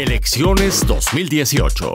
Elecciones 2018.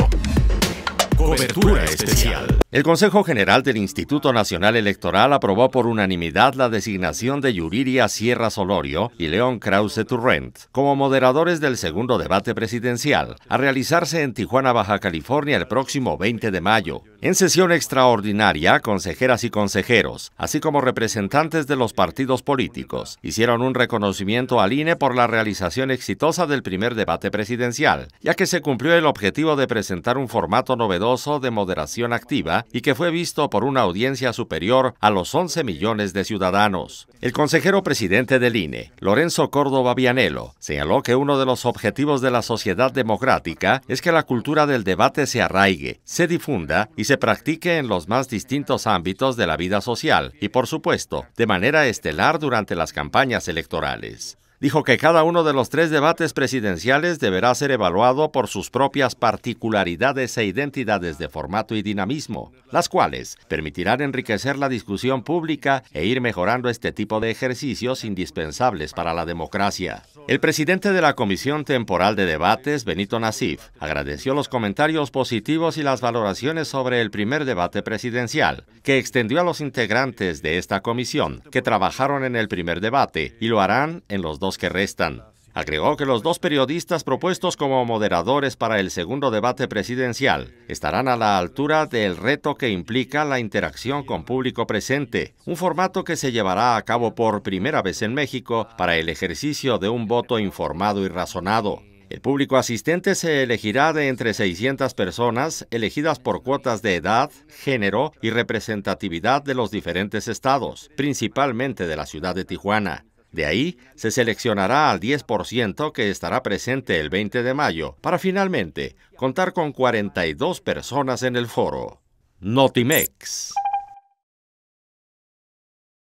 Cobertura especial. El Consejo General del Instituto Nacional Electoral aprobó por unanimidad la designación de Yuriria Sierra Solorio y León Krause Turrent como moderadores del segundo debate presidencial, a realizarse en Tijuana, Baja California, el próximo 20 de mayo. En sesión extraordinaria, consejeras y consejeros, así como representantes de los partidos políticos, hicieron un reconocimiento al INE por la realización exitosa del primer debate presidencial, ya que se cumplió el objetivo de presentar un formato novedoso de moderación activa y que fue visto por una audiencia superior a los 11 millones de ciudadanos. El consejero presidente del INE, Lorenzo Córdoba Vianelo, señaló que uno de los objetivos de la sociedad democrática es que la cultura del debate se arraigue, se difunda y se se practique en los más distintos ámbitos de la vida social y, por supuesto, de manera estelar durante las campañas electorales dijo que cada uno de los tres debates presidenciales deberá ser evaluado por sus propias particularidades e identidades de formato y dinamismo, las cuales permitirán enriquecer la discusión pública e ir mejorando este tipo de ejercicios indispensables para la democracia. El presidente de la Comisión Temporal de Debates, Benito Nasif, agradeció los comentarios positivos y las valoraciones sobre el primer debate presidencial, que extendió a los integrantes de esta comisión que trabajaron en el primer debate y lo harán en los dos que restan. Agregó que los dos periodistas propuestos como moderadores para el segundo debate presidencial estarán a la altura del reto que implica la interacción con público presente, un formato que se llevará a cabo por primera vez en México para el ejercicio de un voto informado y razonado. El público asistente se elegirá de entre 600 personas elegidas por cuotas de edad, género y representatividad de los diferentes estados, principalmente de la ciudad de Tijuana. De ahí se seleccionará al 10% que estará presente el 20 de mayo para finalmente contar con 42 personas en el foro. Notimex.